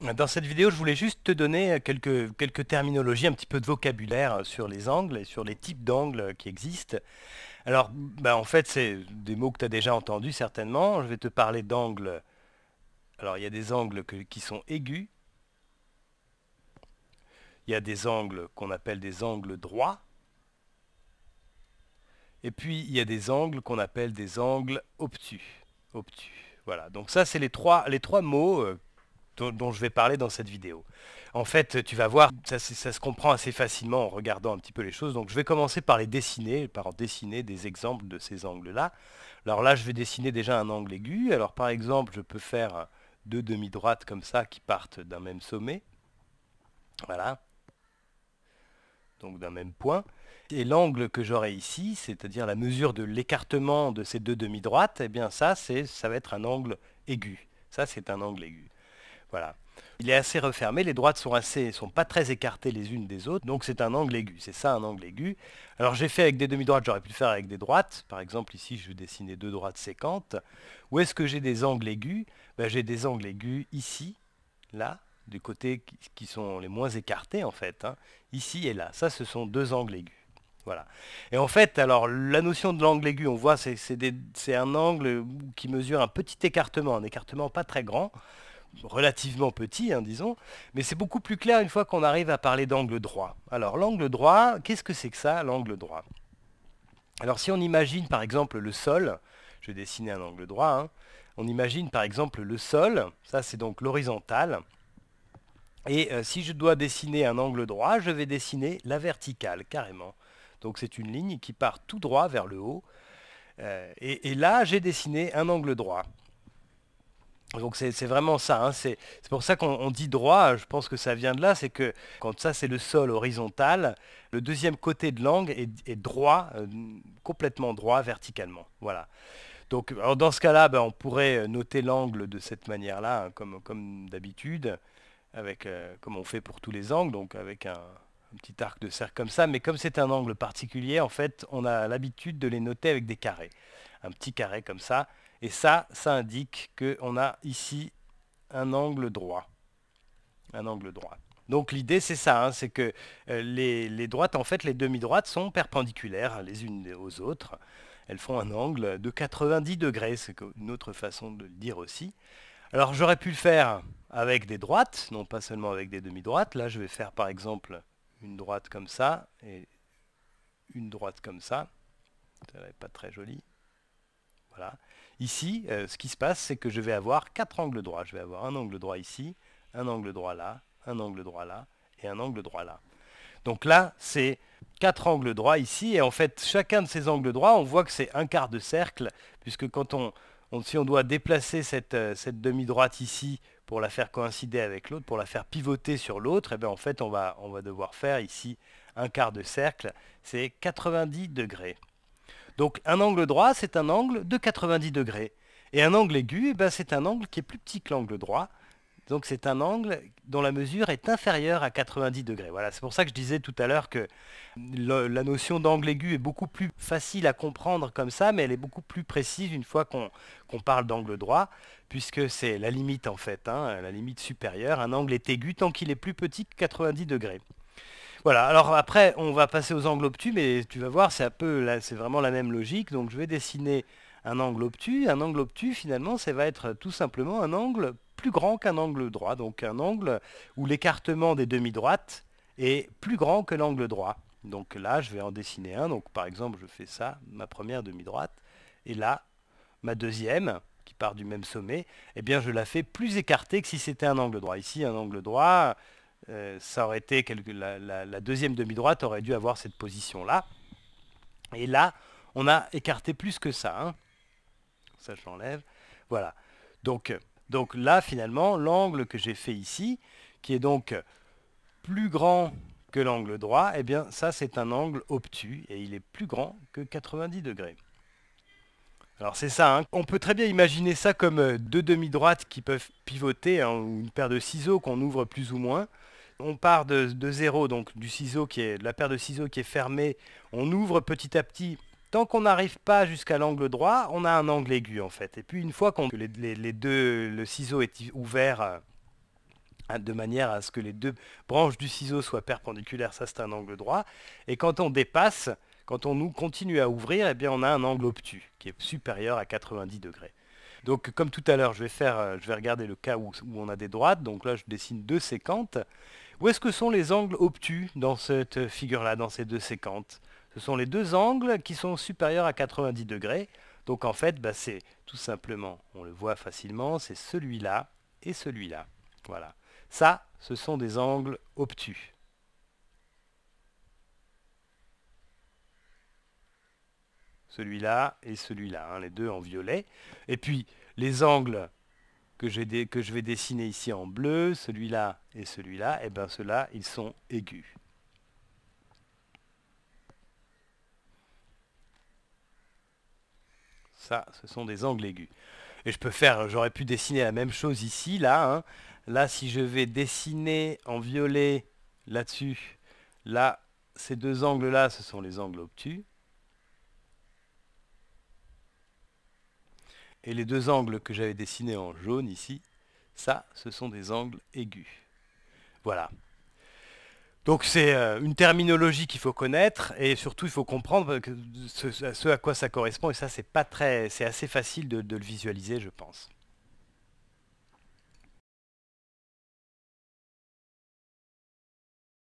Dans cette vidéo, je voulais juste te donner quelques, quelques terminologies, un petit peu de vocabulaire sur les angles et sur les types d'angles qui existent. Alors, ben, en fait, c'est des mots que tu as déjà entendus certainement. Je vais te parler d'angles. Alors, il y a des angles qui sont aigus. Il y a des angles qu'on appelle des angles droits. Et puis, il y a des angles qu'on appelle des angles obtus. obtus. Voilà, donc ça, c'est les trois, les trois mots euh, dont, je vais parler dans cette vidéo. En fait, tu vas voir, ça, ça, se comprend assez facilement en regardant un petit peu les choses. Donc je vais commencer par les dessiner, par en dessiner des exemples de ces angles-là. Alors là, je vais dessiner déjà un angle aigu. Alors par exemple, je peux faire deux demi-droites comme ça qui partent d'un même sommet. Voilà. Donc d'un même point. Et l'angle que j'aurai ici, c'est-à-dire la mesure de l'écartement de ces deux demi-droites, eh bien ça, ça va être un angle aigu. Ça, c'est un angle aigu. Voilà. Il est assez refermé, les droites sont assez, sont pas très écartées les unes des autres, donc c'est un angle aigu, c'est ça un angle aigu. Alors j'ai fait avec des demi-droites, j'aurais pu le faire avec des droites, par exemple ici je vais dessiner deux droites séquentes. Où est-ce que j'ai des angles aigus ben, J'ai des angles aigus ici, là, du côté qui sont les moins écartés en fait, hein. ici et là. Ça ce sont deux angles aigus. Voilà. Et en fait, alors la notion de l'angle aigu, on voit, c'est un angle qui mesure un petit écartement, un écartement pas très grand relativement petit, hein, disons, mais c'est beaucoup plus clair une fois qu'on arrive à parler d'angle droit. Alors l'angle droit, qu'est-ce que c'est que ça, l'angle droit Alors si on imagine par exemple le sol, je vais dessiner un angle droit, hein, on imagine par exemple le sol, ça c'est donc l'horizontale, et euh, si je dois dessiner un angle droit, je vais dessiner la verticale, carrément. Donc c'est une ligne qui part tout droit vers le haut, euh, et là j'ai dessiné un angle droit. Donc c'est vraiment ça, hein. c'est pour ça qu'on dit droit, je pense que ça vient de là, c'est que quand ça c'est le sol horizontal, le deuxième côté de l'angle est, droit, euh, complètement droit verticalement. Voilà. Donc dans ce cas-là, ben, on pourrait euh, noter l'angle de cette manière-là, hein, comme, d'habitude, euh, comme on fait pour tous les angles, donc avec un, un petit arc de cercle comme ça, mais comme c'est un angle particulier, en fait, on a l'habitude de les noter avec des carrés. Un petit carré comme ça, et ça, ça indique qu'on a ici un angle droit. Un angle droit. Donc l'idée c'est ça, hein, c'est que euh, les, les, droites, en fait les demi-droites sont perpendiculaires les unes aux autres. Elles font un angle de 90 degrés, c'est une autre façon de le dire aussi. Alors j'aurais pu le faire avec des droites, non pas seulement avec des demi-droites. Là je vais faire par exemple une droite comme ça et une droite comme ça. Ça n'est pas très joli. Voilà. Ici, euh, ce qui se passe, c'est que je vais avoir quatre angles droits. Je vais avoir un angle droit ici, un angle droit là, un angle droit là et un angle droit là. Donc là, c'est quatre angles droits ici. Et en fait, chacun de ces angles droits, on voit que c'est un quart de cercle, puisque quand si on doit déplacer euh, cette, demi-droite ici pour la faire coïncider avec l'autre, pour la faire pivoter sur l'autre, eh ben, en fait, on va, on va devoir faire ici un quart de cercle. C'est 90 degrés. Donc un angle droit, c'est un angle de 90 degrés. Et un angle aigu, eh ben, c'est un angle qui est plus petit que l'angle droit. Donc c'est un angle dont la mesure est inférieure à 90 degrés. Voilà, c'est pour ça que je disais tout à l'heure que la notion d'angle aigu est beaucoup plus facile à comprendre comme ça, mais elle est beaucoup plus précise une fois qu'on parle d'angle droit, puisque c'est la limite en fait, hein, la limite supérieure. Un angle est aigu tant qu'il est plus petit que 90 degrés. Voilà, alors après, on va passer aux angles obtus, mais tu vas voir, c'est un peu, c'est vraiment la même logique. Donc je vais dessiner un angle obtus. Un angle obtus, finalement, ça va être tout simplement un angle plus grand qu'un angle droit. Donc un angle où l'écartement des demi-droites est plus grand que l'angle droit. Donc là, je vais en dessiner un. Donc par exemple, je fais ça, ma première demi-droite. Et là, ma deuxième, qui part du même sommet, eh bien je la fais plus écartée que si c'était un angle droit. Ici, un angle droit, euh, ça aurait été la, deuxième demi-droite aurait dû avoir cette position-là. Et là, on a écarté plus que ça. Hein. Ça, je l'enlève. Voilà. Donc, euh, donc là, finalement, l'angle que j'ai fait ici, qui est donc plus grand que l'angle droit, eh bien ça c'est un angle obtus et il est plus grand que 90 degrés. Alors c'est ça, hein. on peut très bien imaginer ça comme euh, deux demi-droites qui peuvent pivoter, hein, ou une paire de ciseaux qu'on ouvre plus ou moins. On part de, zéro, donc du ciseau qui est, de la paire de ciseaux qui est fermée, on ouvre petit à petit Tant qu'on n'arrive pas jusqu'à l'angle droit, on a un angle aigu en fait. Et puis une fois que les, deux, le ciseau est ouvert euh, de manière à ce que les deux branches du ciseau soient perpendiculaires, ça c'est un angle droit. Et quand on dépasse, quand on nous continue à ouvrir, eh bien, on a un angle obtus qui est supérieur à 90 degrés. Donc comme tout à l'heure, je vais euh, je vais regarder le cas où, on a des droites. Donc là, je dessine deux séquentes. Où est-ce que sont les angles obtus dans cette figure-là, dans ces deux séquentes Ce sont les deux angles qui sont supérieurs à 90 degrés. Donc en fait, bah, c'est tout simplement, on le voit facilement, c'est celui-là et celui-là. Voilà. Ça, ce sont des angles obtus. celui-là et celui-là, hein, les deux en violet. Et puis les angles que, que je vais dessiner ici en bleu, celui-là et celui-là, et eh bien ceux-là, ils sont aigus. Ça, ce sont des angles aigus. Et je peux faire, j'aurais pu dessiner la même chose ici, là. Hein. Là, si je vais dessiner en violet là-dessus, là, ces deux angles-là, ce sont les angles obtus. Et les deux angles que j'avais dessinés en jaune ici, ça, ce sont des angles aigus. Voilà. Donc c'est euh, une terminologie qu'il faut connaître et surtout il faut comprendre ce, à quoi ça correspond et ça c'est pas très, c'est assez facile de, de le visualiser je pense.